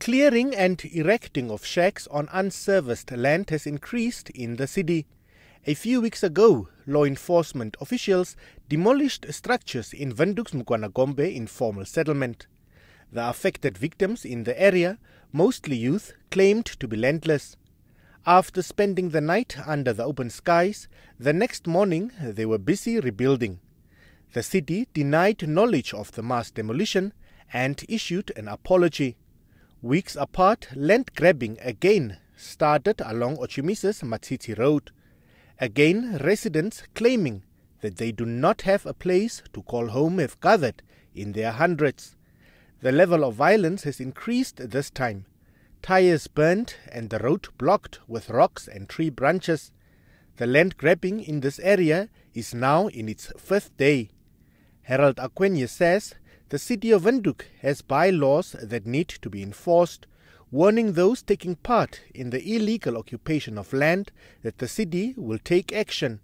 Clearing and erecting of shacks on unserviced land has increased in the city. A few weeks ago, law enforcement officials demolished structures in Vendux Mukwanagombe informal settlement. The affected victims in the area, mostly youth, claimed to be landless. After spending the night under the open skies, the next morning they were busy rebuilding. The city denied knowledge of the mass demolition and issued an apology. Weeks apart, land grabbing again started along Ochimise's Matiti Road. Again, residents claiming that they do not have a place to call home have gathered in their hundreds. The level of violence has increased this time. Tires burnt and the road blocked with rocks and tree branches. The land grabbing in this area is now in its fifth day. Harold Aquenya says the city of Windhoek has bylaws that need to be enforced, warning those taking part in the illegal occupation of land that the city will take action.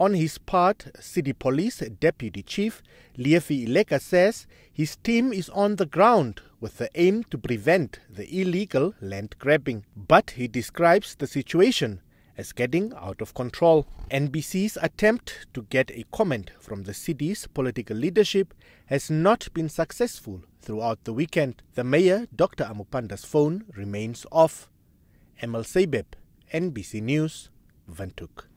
On his part, City Police Deputy Chief Liefi Ileka says his team is on the ground with the aim to prevent the illegal land grabbing. But he describes the situation as getting out of control. NBC's attempt to get a comment from the city's political leadership has not been successful throughout the weekend. The mayor, Dr. Amupanda's phone remains off. Emil Sebeb, NBC News, Ventuk.